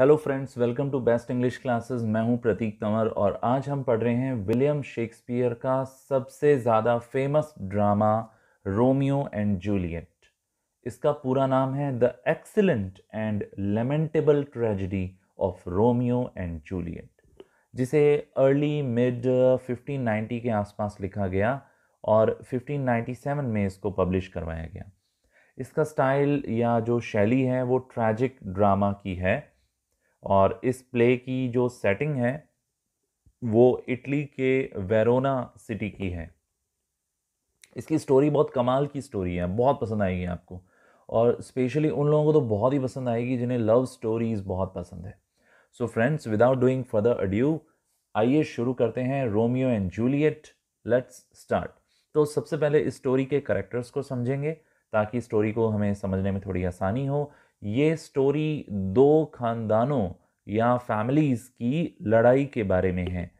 hello friends welcome to best English classes मैं हूं प्रतीक तंवर और आज हम पढ़ रहे हैं विलियम शेक्सपियर का सबसे ज़्यादा famous drama Romeo and Juliet इसका पूरा नाम है the excellent and lamentable tragedy of Romeo and Juliet जिसे अर्ली मिड 1590 के आसपास लिखा गया और 1597 में इसको पब्लिश करवाया गया इसका स्टाइल या जो शैली है वो ट्रैजिक ड्रामा की है और इस प्ले की जो सेटिंग है वो इटली के वेरोना सिटी की है इसकी स्टोरी बहुत कमाल की स्टोरी है बहुत पसंद आएगी आपको और स्पेशली उन लोगों को तो बहुत ही पसंद आएगी जिन्हें लव स्टोरीज़ बहुत पसंद है so friends without doing further adieu आइए शुरू करते हैं Romeo and Juliet let's start तो सबसे पहले इस स्टोरी के करेक्टर्स को समझेंगे ताकि स्टोरी को हमें समझने में थोड़ी आसानी हो ये स्टोरी दो खानदानों या फैमिलीज़ की लड़ाई के बारे में है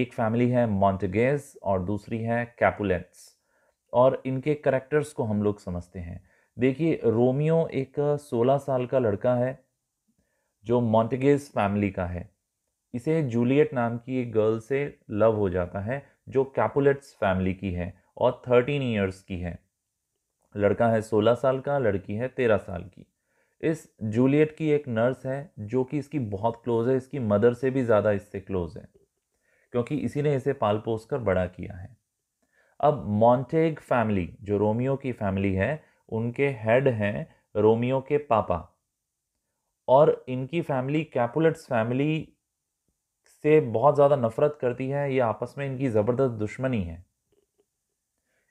एक फैमिली है मॉन्टेगेज और दूसरी है कैपुलेट्स और इनके करेक्टर्स को हम लोग समझते हैं देखिए रोमियो एक 16 साल का लड़का है जो मॉन्टेगेज फैमिली का है इसे जूलियट नाम की एक गर्ल से लव हो जाता है जो कैपुलेट्स फैमिली की है और थर्टीन ईयर्स की है लड़का है सोलह साल का लड़की है तेरह साल की इस जूलियट की एक नर्स है जो कि इसकी बहुत क्लोज है इसकी मदर से भी ज़्यादा इससे क्लोज है क्योंकि इसी ने इसे पाल पोस कर बड़ा किया है अब मॉन्टेग फैमिली जो रोमियो की फैमिली है उनके हेड हैं रोमियो के पापा और इनकी फैमिली कैपुलट्स फैमिली से बहुत ज़्यादा नफरत करती है ये आपस में इनकी ज़बरदस्त दुश्मनी है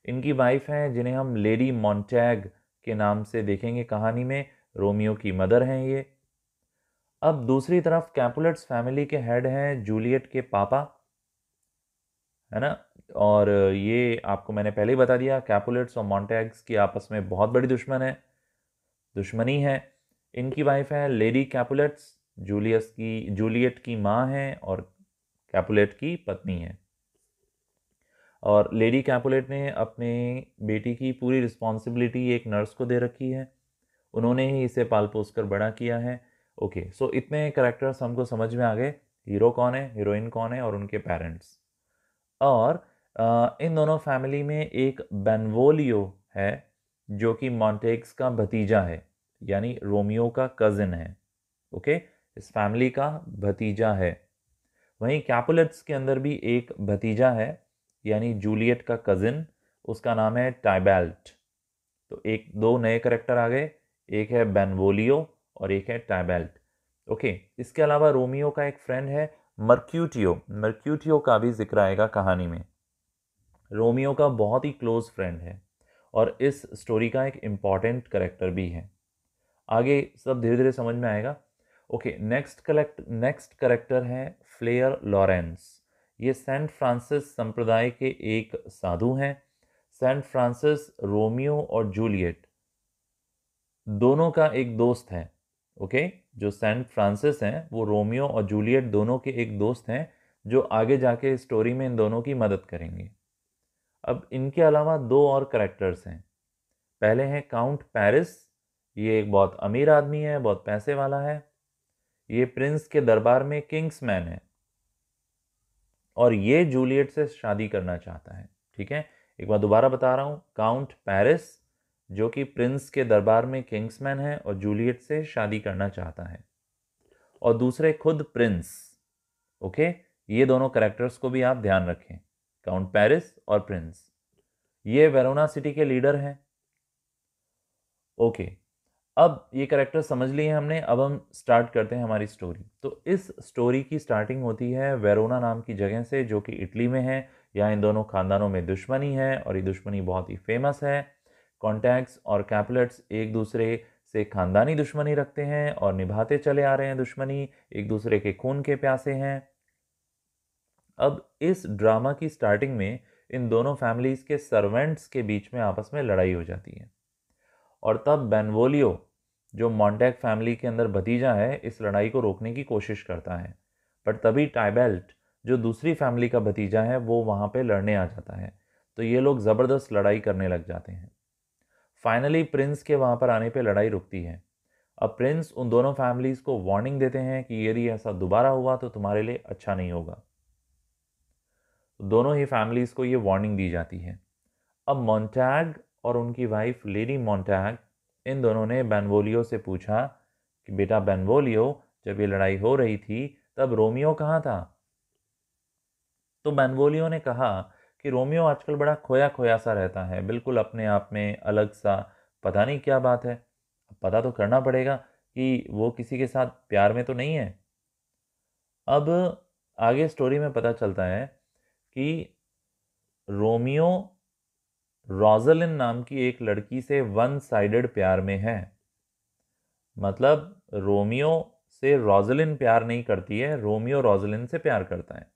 इनकी वाइफ हैं जिन्हें हम लेडी मॉन्टैग के नाम से देखेंगे कहानी में रोमियो की मदर हैं ये अब दूसरी तरफ कैपुलेट्स फैमिली के हेड हैं जूलियट के पापा है ना और ये आपको मैंने पहले ही बता दिया कैपुलेट्स और मॉन्टेग्स की आपस में बहुत बड़ी दुश्मन है दुश्मनी है इनकी वाइफ है लेडी कैपुलेट्स जूलियस की जूलियट की माँ हैं और कैपुलेट की पत्नी है और लेडी कैपुलेट ने अपने बेटी की पूरी रिस्पॉन्सिबिलिटी एक नर्स को दे रखी है उन्होंने ही इसे पाल पोस कर बड़ा किया है ओके सो इतने करेक्टर्स हमको समझ में आ गए हीरो कौन है हीरोइन कौन है और उनके पेरेंट्स और इन दोनों फैमिली में एक बेनवोलियो है जो कि मॉन्टेक्स का भतीजा है यानी रोमियो का कजिन है ओके इस फैमिली का भतीजा है वहीं कैपुलेट्स के अंदर भी एक भतीजा है यानी जूलियट का कज़िन उसका नाम है टाइबेल्ट तो एक दो नए करेक्टर आ गए एक है बैनवोलियो और एक है टाइबेल्ट ओके इसके अलावा रोमियो का एक फ्रेंड है मर्क्यूटियो मर्क्यूटियो का भी जिक्र आएगा कहानी में रोमियो का बहुत ही क्लोज फ्रेंड है और इस स्टोरी का एक इम्पॉर्टेंट करेक्टर भी है आगे सब धीरे धीरे समझ में आएगा okay next collect next character है फ्लेयर लॉरेंस ये सेंट फ्रांसिस संप्रदाय के एक साधु हैं सेंट फ्रांसिस रोमियो और जूलियट दोनों का एक दोस्त है ओके जो सेंट फ्रांसिस हैं वो रोमियो और जूलियट दोनों के एक दोस्त हैं जो आगे जाके स्टोरी में इन दोनों की मदद करेंगे अब इनके अलावा दो और करेक्टर्स हैं पहले हैं काउंट पेरिस ये एक बहुत अमीर आदमी है बहुत पैसे वाला है ये प्रिंस के दरबार में किंग्स मैन है और ये जूलियट से शादी करना चाहता है ठीक है एक बार दोबारा बता रहा हूँ काउंट पेरिस जो कि प्रिंस के दरबार में किंग्समैन है और जूलियट से शादी करना चाहता है और दूसरे खुद प्रिंस ओके ये दोनों करेक्टर्स को भी आप ध्यान रखें काउंट पेरिस और प्रिंस ये वेरोना सिटी के लीडर हैं ओके अब ये करेक्टर समझ लिए हमने अब हम स्टार्ट करते हैं हमारी स्टोरी तो इस स्टोरी की स्टार्टिंग होती है वेरोना नाम की जगह से जो कि इटली में है यहाँ इन दोनों खानदानों में दुश्मनी है और ये दुश्मनी बहुत ही फेमस है कॉन्टैक्ट्स और कैपलेट्स एक दूसरे से खानदानी दुश्मनी रखते हैं और निभाते चले आ रहे हैं दुश्मनी एक दूसरे के खून के प्यासे हैं अब इस ड्रामा की स्टार्टिंग में इन दोनों फैमिलीज़ के सर्वेंट्स के बीच में आपस में लड़ाई हो जाती है और तब बेनवोलियो जो मॉन्टैक फैमिली के अंदर भतीजा है इस लड़ाई को रोकने की कोशिश करता है पर तभी टाइबेल्ट जो दूसरी फैमिली का भतीजा है वो वहाँ पे लड़ने आ जाता है तो ये लोग ज़बरदस्त लड़ाई करने लग जाते हैं फाइनली प्रिंस के वहाँ पर आने पे लड़ाई रुकती है अब प्रिंस उन दोनों फैमिलीज़ को वार्निंग देते हैं कि यदि ऐसा दोबारा हुआ तो तुम्हारे लिए अच्छा नहीं होगा दोनों ही फैमिलीज़ को ये वार्निंग दी जाती है अब मॉन्टैग और उनकी वाइफ लेडी मॉन्टैग इन दोनों ने बैनवोलियो से पूछा कि बेटा बैनवोलियो जब ये लड़ाई हो रही थी तब रोमियो कहाँ था तो बैनवोलियो ने कहा कि रोमियो आजकल बड़ा खोया खोया सा रहता है बिल्कुल अपने आप में अलग सा पता नहीं क्या बात है पता तो करना पड़ेगा कि वो किसी के साथ प्यार में तो नहीं है अब आगे स्टोरी में पता चलता है कि रोमियो रॉजलिन नाम की एक लड़की से वन साइडेड प्यार में है मतलब रोमियो से रॉजलिन प्यार नहीं करती है रोमियो रॉजलिन से प्यार करता है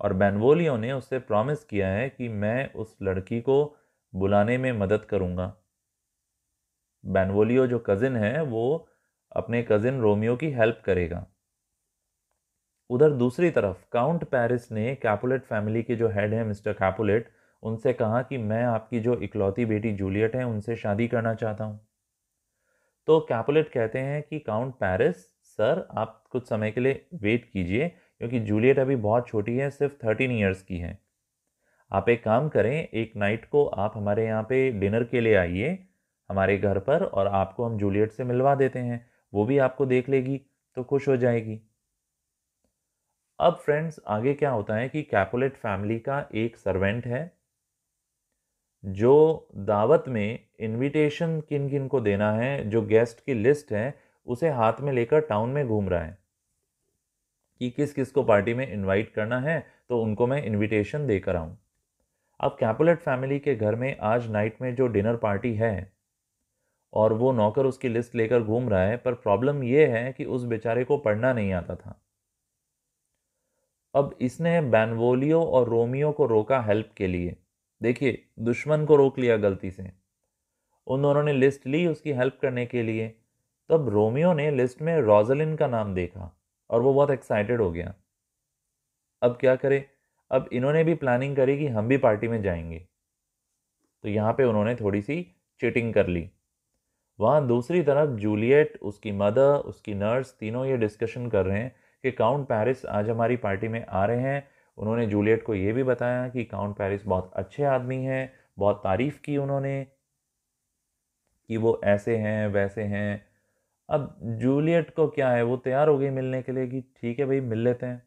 और बैनवोलियो ने उससे प्रॉमिस किया है कि मैं उस लड़की को बुलाने में मदद करूंगा बैनवोलियो जो कज़िन है वो अपने कज़िन रोमियो की हेल्प करेगा उधर दूसरी तरफ काउंट पेरिस ने कैपुलेट फैमिली के जो हेड हैं मिस्टर कैपुलेट उनसे कहा कि मैं आपकी जो इकलौती बेटी जूलियट है उनसे शादी करना चाहता हूँ तो कैपुलेट कहते हैं कि काउंट पेरिस सर आप कुछ समय के लिए वेट कीजिए क्योंकि जूलियट अभी बहुत छोटी है सिर्फ थर्टीन ईयर्स की है आप एक काम करें एक नाइट को आप हमारे यहाँ पे डिनर के लिए आइए हमारे घर पर और आपको हम जूलियट से मिलवा देते हैं वो भी आपको देख लेगी तो खुश हो जाएगी अब फ्रेंड्स आगे क्या होता है कि कैपुलेट फैमिली का एक सर्वेंट है जो दावत में इनविटेशन किन किन को देना है जो गेस्ट की लिस्ट है उसे हाथ में लेकर टाउन में घूम रहा है कि किस किस को पार्टी में इनवाइट करना है तो उनको मैं इनविटेशन देकर आऊँ अब कैपुलेट फैमिली के घर में आज नाइट में जो डिनर पार्टी है और वो नौकर उसकी लिस्ट लेकर घूम रहा है पर प्रॉब्लम ये है कि उस बेचारे को पढ़ना नहीं आता था अब इसने बैनवोलियो और रोमियो को रोका हेल्प के लिए देखिए दुश्मन को रोक लिया गलती से उन दोनों ने लिस्ट ली उसकी हेल्प करने के लिए तब रोमियो ने लिस्ट में रॉजलिन का नाम देखा और वो बहुत एक्साइटेड हो गया अब क्या करें अब इन्होंने भी प्लानिंग करी कि हम भी पार्टी में जाएंगे तो यहाँ पे उन्होंने थोड़ी सी चिटिंग कर ली वहाँ दूसरी तरफ जूलियट उसकी मदर उसकी नर्स तीनों ये डिस्कशन कर रहे हैं कि काउंट पैरिस आज हमारी पार्टी में आ रहे हैं उन्होंने जूलियट को ये भी बताया कि काउंट पैरिस बहुत अच्छे आदमी हैं बहुत तारीफ़ की उन्होंने कि वो ऐसे हैं वैसे हैं अब जूलियट को क्या है वो तैयार हो गई मिलने के लिए कि ठीक है भाई मिल लेते हैं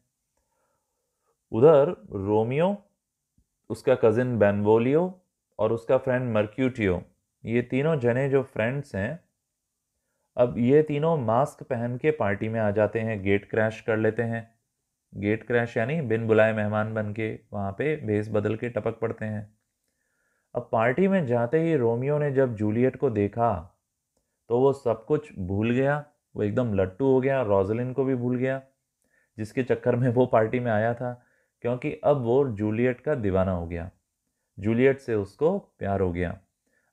उधर रोमियो उसका कज़िन बेनवोलियो और उसका फ्रेंड मर्क्यूटियो ये तीनों जने जो फ्रेंड्स हैं अब ये तीनों मास्क पहन के पार्टी में आ जाते हैं गेट क्रैश कर लेते हैं गेट क्रैश यानी बिन बुलाए मेहमान बन के वहाँ पे भेस बदल के टपक पड़ते हैं अब पार्टी में जाते ही रोमियो ने जब जूलियट को देखा तो वो सब कुछ भूल गया वो एकदम लट्टू हो गया रोजलिन को भी भूल गया जिसके चक्कर में वो पार्टी में आया था क्योंकि अब वो जूलियट का दीवाना हो गया जूलियट से उसको प्यार हो गया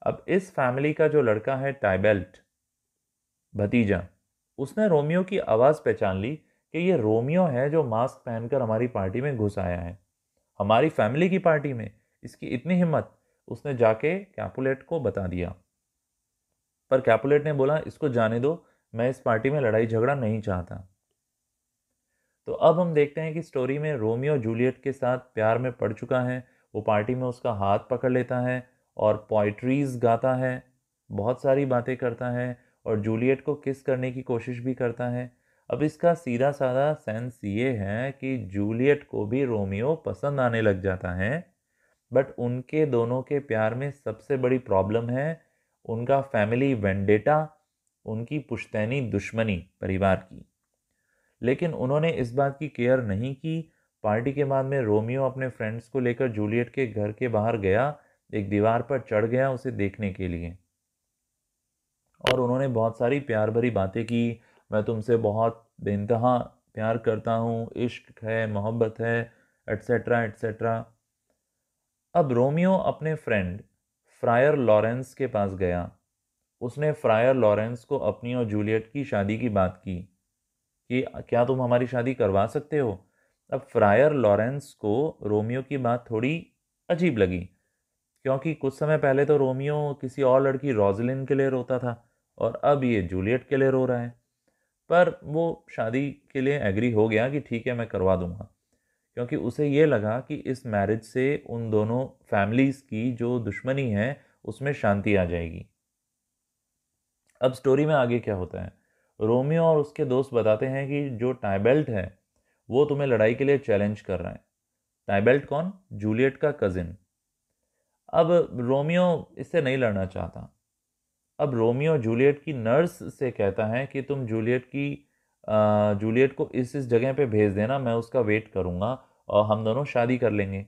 अब इस फैमिली का जो लड़का है टाइबेल्ट भतीजा उसने रोमियो की आवाज़ पहचान ली कि ये रोमियो है जो मास्क पहनकर हमारी पार्टी में घुस आया है हमारी फैमिली की पार्टी में इसकी इतनी हिम्मत उसने जाके कैपुलेट को बता दिया पर कैपुलेट ने बोला इसको जाने दो मैं इस पार्टी में लड़ाई झगड़ा नहीं चाहता तो अब हम देखते हैं कि स्टोरी में रोमियो जूलियट के साथ प्यार में पड़ चुका है वो पार्टी में उसका हाथ पकड़ लेता है और पोइट्रीज गाता है बहुत सारी बातें करता है और जूलियट को किस करने की कोशिश भी करता है अब इसका सीधा साधा सेंस ये है कि जूलियट को भी रोमियो पसंद आने लग जाता है बट उनके दोनों के प्यार में सबसे बड़ी प्रॉब्लम है उनका फैमिली वेंडेटा उनकी पुश्तैनी दुश्मनी परिवार की लेकिन उन्होंने इस बात की केयर नहीं की पार्टी के बाद में रोमियो अपने फ्रेंड्स को लेकर जूलियट के घर के बाहर गया एक दीवार पर चढ़ गया उसे देखने के लिए और उन्होंने बहुत सारी प्यार भरी बातें की मैं तुमसे बहुत बेनतहा प्यार करता हूँ इश्क है मोहब्बत है एट्सेट्रा एट्सेट्रा अब रोमियो अपने फ्रेंड फ्रायर लॉरेंस के पास गया उसने फ्रायर लॉरेंस को अपनी और जूलियट की शादी की बात की कि क्या तुम हमारी शादी करवा सकते हो अब फ्रायर लॉरेंस को रोमियो की बात थोड़ी अजीब लगी क्योंकि कुछ समय पहले तो रोमियो किसी और लड़की रोजलिन के लिए रोता था और अब ये जूलियट के लिए रो रहा है पर वो शादी के लिए एग्री हो गया कि ठीक है मैं करवा दूंगा क्योंकि उसे ये लगा कि इस मैरिज से उन दोनों फैमिलीज़ की जो दुश्मनी है उसमें शांति आ जाएगी अब स्टोरी में आगे क्या होता है रोमियो और उसके दोस्त बताते हैं कि जो टाइबेल्ट है वो तुम्हें लड़ाई के लिए चैलेंज कर रहा है टाइबेल्ट कौन जूलियट का कज़िन अब रोमियो इससे नहीं लड़ना चाहता अब रोमियो जूलियट की नर्स से कहता है कि तुम जूलियट की जूलियट को इस इस जगह पे भेज देना मैं उसका वेट करूँगा और हम दोनों शादी कर लेंगे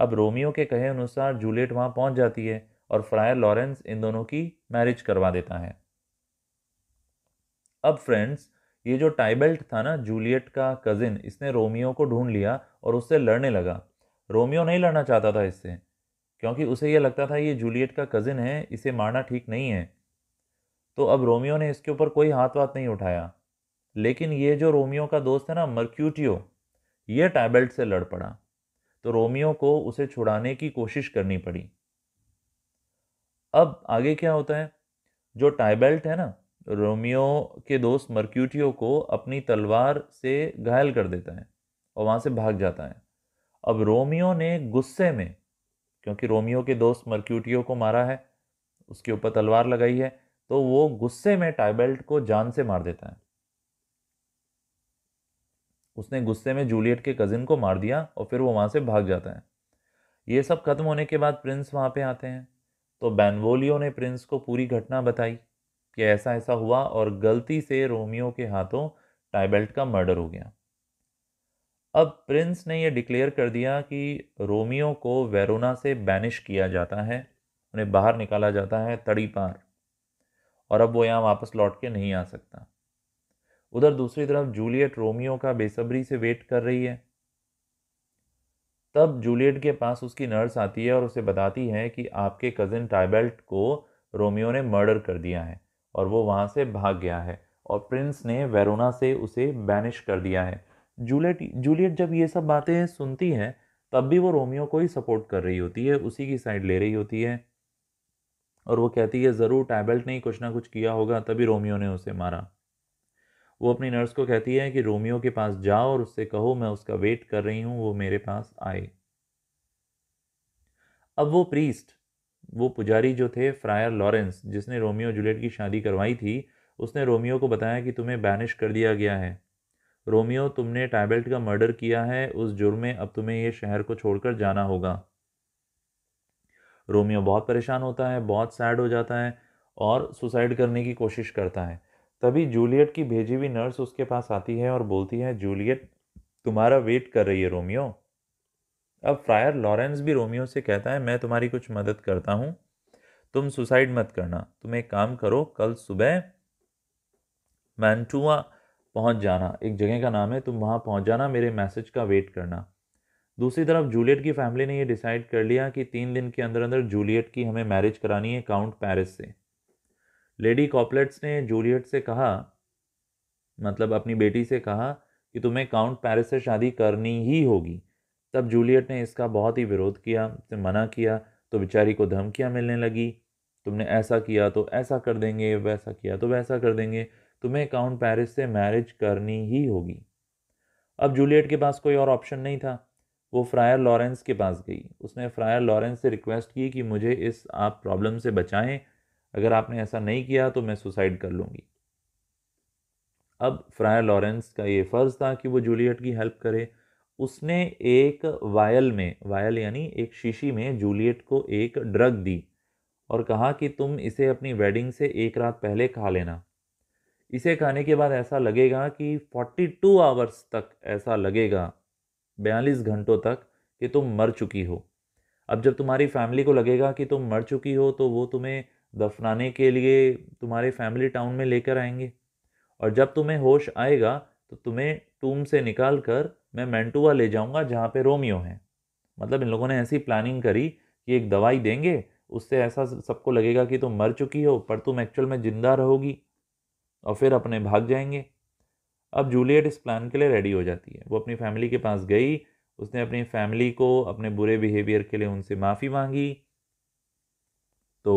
अब रोमियो के कहे अनुसार जूलियट वहाँ पहुँच जाती है और फ्रायर लॉरेंस इन दोनों की मैरिज करवा देता है अब फ्रेंड्स ये जो टाइबेल्ट था ना जूलियट का कज़िन इसने रोमियो को ढूंढ लिया और उससे लड़ने लगा रोमियो नहीं लड़ना चाहता था इससे क्योंकि उसे यह लगता था ये जूलियट का कज़िन है इसे मारना ठीक नहीं है तो अब रोमियो ने इसके ऊपर कोई हाथ वात नहीं उठाया लेकिन ये जो रोमियो का दोस्त है ना मर्क्यूटियो ये टैबल्ट से लड़ पड़ा तो रोमियो को उसे छुड़ाने की कोशिश करनी पड़ी अब आगे क्या होता है जो टाइबेल्ट है ना रोमियो के दोस्त मर्क्यूटियो को अपनी तलवार से घायल कर देता है और वहाँ से भाग जाता है अब रोमियो ने गुस्से में क्योंकि रोमियो के दोस्त मर्क्यूटियो को मारा है उसके ऊपर तलवार लगाई है तो वो गुस्से में टाइबेल्ट को जान से मार देता है उसने गुस्से में जूलियट के कज़िन को मार दिया और फिर वो वहाँ से भाग जाता है ये सब खत्म होने के बाद प्रिंस वहाँ पे आते हैं तो बैनवोलियो ने प्रिंस को पूरी घटना बताई कि ऐसा ऐसा हुआ और गलती से रोमियो के हाथों टाइबेल्ट का मर्डर हो गया अब प्रिंस ने यह डिक्लेयर कर दिया कि रोमियो को वेरोना से बैनिश किया जाता है उन्हें बाहर निकाला जाता है तड़ी पार और अब वो यहाँ वापस लौट के नहीं आ सकता उधर दूसरी तरफ जूलियट रोमियो का बेसब्री से वेट कर रही है तब जूलियट के पास उसकी नर्स आती है और उसे बताती है कि आपके कज़िन टाइबेल्ट को रोमियो ने मर्डर कर दिया है और वो वहाँ से भाग गया है और प्रिंस ने वेरोना से उसे बैनिश कर दिया है जूलियट जूलियट जब ये सब बातें सुनती है तब भी वो रोमियो को ही सपोर्ट कर रही होती है उसी की साइड ले रही होती है और वो कहती है ज़रूर टाइबेल्ट ने कुछ ना कुछ किया होगा तभी रोमियो ने उसे मारा वो अपनी नर्स को कहती है कि रोमियो के पास जाओ और उससे कहो मैं उसका वेट कर रही हूँ वो मेरे पास आए अब वो प्रीस्ट वो पुजारी जो थे फ्रायर लॉरेंस जिसने रोमियो जूलियट की शादी करवाई थी उसने रोमियो को बताया कि तुम्हें बैनिश कर दिया गया है रोमियो तुमने टाइबेल्ट का मर्डर किया है उस जुर्म में अब तुम्हें ये शहर को छोड़कर जाना होगा रोमियो बहुत परेशान होता है बहुत सैड हो जाता है और सुसाइड करने की कोशिश करता है तभी जूलियट की भेजी हुई नर्स उसके पास आती है और बोलती है जूलियट तुम्हारा वेट कर रही है रोमियो अब फ्रायर लॉरेंस भी रोमियो से कहता है मैं तुम्हारी कुछ मदद करता हूँ तुम सुसाइड मत करना तुम एक काम करो कल सुबह मैंटुआ पहुँच जाना एक जगह का नाम है तुम वहाँ पहुँच जाना मेरे मैसेज का वेट करना दूसरी तरफ जूलियट की फैमिली ने ये डिसाइड कर लिया कि तीन दिन के अंदर अंदर जूलियट की हमें मैरिज करानी है काउंट पेरिस से लेडी कॉपलेट्स ने जूलियट से कहा मतलब अपनी बेटी से कहा कि तुम्हें काउंट पैरिस से शादी करनी ही होगी तब जूलियट ने इसका बहुत ही विरोध किया से मना किया तो बेचारी को धमकियाँ मिलने लगी तुमने ऐसा किया तो ऐसा कर देंगे वैसा किया तो वैसा कर देंगे तुम्हें काउंट पैरिस से मैरिज करनी ही होगी अब जूलियट के पास कोई और ऑप्शन नहीं था वो फ्रायर लॉरेंस के पास गई उसने फ्रायर लॉरेंस से रिक्वेस्ट की कि मुझे इस आप प्रॉब्लम से बचाएं अगर आपने ऐसा नहीं किया तो मैं सुसाइड कर लूँगी अब फ्रायर लॉरेंस का ये फ़र्ज़ था कि वो जूलियट की हेल्प करे उसने एक वायल में वायल यानी एक शीशी में जूलियट को एक ड्रग दी और कहा कि तुम इसे अपनी वेडिंग से एक रात पहले खा लेना इसे खाने के बाद ऐसा लगेगा कि 42 आवर्स तक ऐसा लगेगा बयालीस घंटों तक कि तुम मर चुकी हो अब जब तुम्हारी फैमिली को लगेगा कि तुम मर चुकी हो तो वो तुम्हें दफनाने के लिए तुम्हारे फैमिली टाउन में लेकर आएंगे और जब तुम्हें होश आएगा तो तुम्हें टूम से निकाल कर मैं मैंटुआ ले जाऊंगा जहाँ पे रोमियो है मतलब इन लोगों ने ऐसी प्लानिंग करी कि एक दवाई देंगे उससे ऐसा सबको लगेगा कि तुम मर चुकी हो पर तुम एक्चुअल में ज़िंदा रहोगी और फिर अपने भाग जाएंगे अब जूलियट इस प्लान के लिए रेडी हो जाती है वो अपनी फैमिली के पास गई उसने अपनी फैमिली को अपने बुरे बिहेवियर के लिए उनसे माफ़ी मांगी तो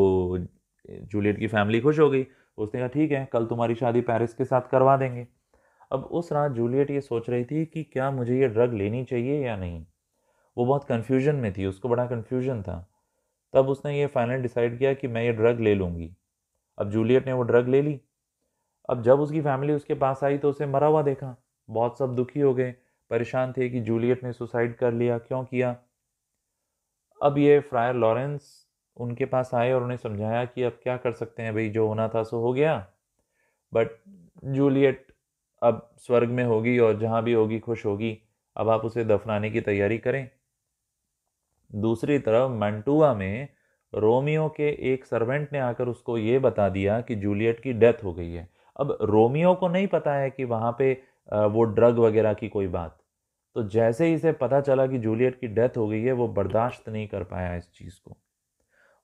जूलियट की फैमिली खुश हो गई उसने कहा ठीक है कल तुम्हारी शादी पेरिस के साथ करवा देंगे अब उस रात जूलियट ये सोच रही थी कि क्या मुझे ये ड्रग लेनी चाहिए या नहीं वो बहुत कन्फ्यूजन में थी उसको बड़ा कन्फ्यूजन था तब उसने ये फाइनल डिसाइड किया कि मैं ये ड्रग ले लूँगी अब जूलियट ने वो ड्रग ले ली अब जब उसकी फैमिली उसके पास आई तो उसे मरा हुआ देखा बहुत सब दुखी हो गए परेशान थे कि जूलियट ने सुसाइड कर लिया क्यों किया अब ये फ्रायर लॉरेंस उनके पास आए और उन्हें समझाया कि अब क्या कर सकते हैं भाई जो होना था सो हो गया बट जूलियट अब स्वर्ग में होगी और जहाँ भी होगी खुश होगी अब आप उसे दफनाने की तैयारी करें दूसरी तरफ मंटुआ में रोमियो के एक सर्वेंट ने आकर उसको ये बता दिया कि जूलियट की डेथ हो गई है अब रोमियो को नहीं पता है कि वहाँ पे वो ड्रग वगैरह की कोई बात तो जैसे ही इसे पता चला कि जूलियट की डेथ हो गई है वो बर्दाश्त नहीं कर पाया इस चीज़ को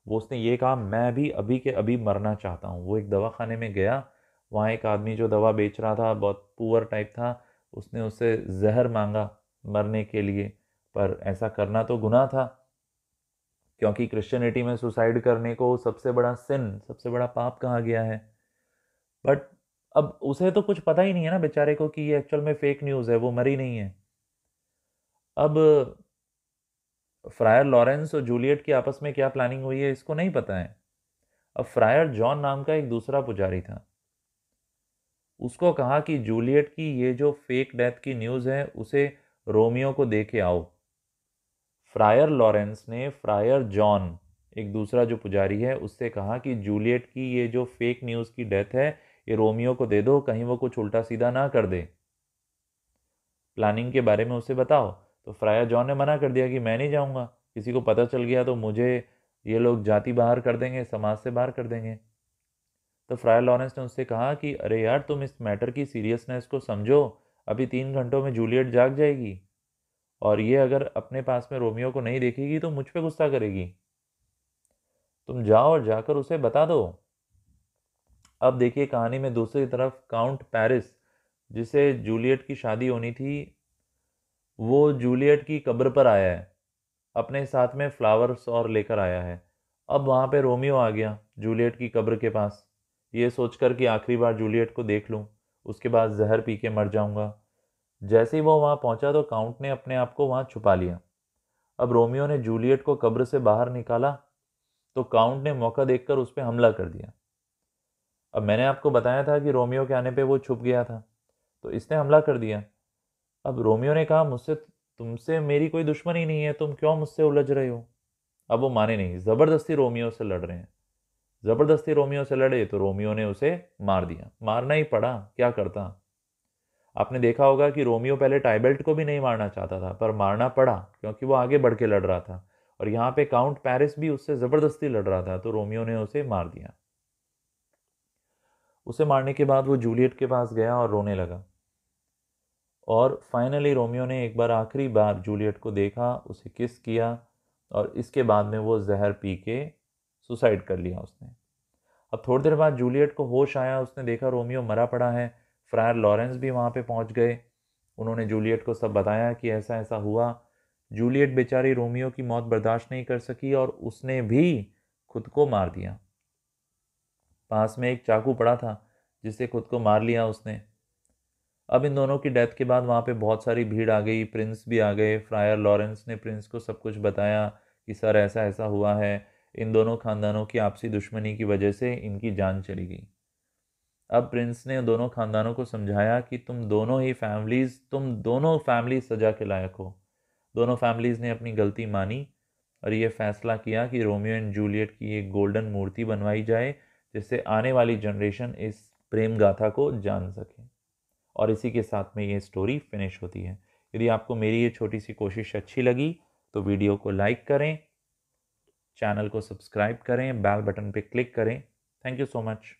वो उसने ये कहा मैं भी अभी के अभी मरना चाहता हूँ वो एक दवा खाने में गया वहाँ एक आदमी जो दवा बेच रहा था बहुत पुअर टाइप था उसने उससे जहर मांगा मरने के लिए पर ऐसा करना तो गुनाह था क्योंकि क्रिश्चियनिटी में सुसाइड करने को सबसे बड़ा सिन सबसे बड़ा पाप कहा गया है बट अब उसे तो कुछ पता ही नहीं है ना बेचारे को कि ये एक्चुअल में फेक न्यूज़ है वो मरी नहीं है अब फ्रायर लॉरेंस और जूलियट की आपस में क्या प्लानिंग हुई है इसको नहीं पता है अब फ्रायर जॉन नाम का एक दूसरा पुजारी था उसको कहा कि जूलियट की ये जो फेक डेथ की न्यूज़ है उसे रोमियो को दे के आओ फ्रायर लॉरेंस ने फ्रायर जॉन एक दूसरा जो पुजारी है उससे कहा कि जूलियट की ये जो फेक न्यूज़ की डेथ है ये रोमियो को दे दो कहीं वो कुछ उल्टा सीधा ना कर दे प्लानिंग के बारे में उसे बताओ तो फ्राया जॉन ने मना कर दिया कि मैं नहीं जाऊँगा किसी को पता चल गया तो मुझे ये लोग जाति बाहर कर देंगे समाज से बाहर कर देंगे तो फ्रायर लॉरेंस ने उससे कहा कि अरे यार तुम इस मैटर की सीरियसनेस को समझो अभी तीन घंटों में जूलियट जाग जाएगी और ये अगर अपने पास में रोमियो को नहीं देखेगी तो मुझ पर गुस्सा करेगी तुम जाओ और जाकर उसे बता दो अब देखिए कहानी में दूसरी तरफ काउंट पेरिस जिसे जूलियट की शादी होनी थी वो जूलियट की कब्र पर आया है अपने साथ में फ्लावर्स और लेकर आया है अब वहाँ पे रोमियो आ गया जूलियट की कब्र के पास ये सोचकर कि आखिरी बार जूलियट को देख लूँ उसके बाद जहर पी के मर जाऊँगा जैसे ही वो वहाँ पहुँचा तो काउंट ने अपने आप को वहाँ छुपा लिया अब रोमियो ने जूलियट को कब्र से बाहर निकाला तो काउंट ने मौका देखकर उस पर हमला कर दिया अब मैंने आपको बताया था कि रोमियो के आने पे वो छुप गया था तो इसने हमला कर दिया अब रोमियो ने कहा मुझसे तुमसे मेरी कोई दुश्मनी नहीं है तुम क्यों मुझसे उलझ रहे हो अब वो माने नहीं ज़बरदस्ती रोमियो से लड़ रहे हैं ज़बरदस्ती रोमियो से लड़े तो रोमियो ने उसे मार दिया मारना ही पड़ा क्या करता आपने देखा होगा कि रोमियो पहले टाइबेल्ट को भी नहीं मारना चाहता था पर मारना पड़ा क्योंकि वो आगे बढ़ के लड़ रहा था और यहाँ पे काउंट पेरिस भी उससे ज़बरदस्ती लड़ रहा था तो रोमियो ने उसे मार दिया उसे मारने के बाद वो जूलियट के पास गया और रोने लगा और फाइनली रोमियो ने एक बार आखिरी बार जूलियट को देखा उसे किस किया और इसके बाद में वो जहर पी के सुसाइड कर लिया उसने अब थोड़ी देर बाद जूलियट को होश आया उसने देखा रोमियो मरा पड़ा है फ्रायर लॉरेंस भी वहाँ पे पहुँच गए उन्होंने जूलियट को सब बताया कि ऐसा ऐसा हुआ जूलियट बेचारी रोमियो की मौत बर्दाश्त नहीं कर सकी और उसने भी खुद को मार दिया पास में एक चाकू पड़ा था जिसे खुद को मार लिया उसने अब इन दोनों की डेथ के बाद वहाँ पे बहुत सारी भीड़ आ गई प्रिंस भी आ गए फ्रायर लॉरेंस ने प्रिंस को सब कुछ बताया कि सर ऐसा ऐसा हुआ है इन दोनों खानदानों की आपसी दुश्मनी की वजह से इनकी जान चली गई अब प्रिंस ने दोनों खानदानों को समझाया कि तुम दोनों ही फैमिलीज़ तुम दोनों फैमिली सजा के लायक हो दोनों फैमिलीज़ ने अपनी गलती मानी और ये फैसला किया कि रोमियो एंड जूलियट की एक गोल्डन मूर्ति बनवाई जाए जिससे आने वाली जनरेशन इस प्रेम गाथा को जान सकें और इसी के साथ में ये स्टोरी फिनिश होती है यदि आपको मेरी ये छोटी सी कोशिश अच्छी लगी तो वीडियो को लाइक करें चैनल को सब्सक्राइब करें बैल बटन पर क्लिक करें थैंक यू सो मच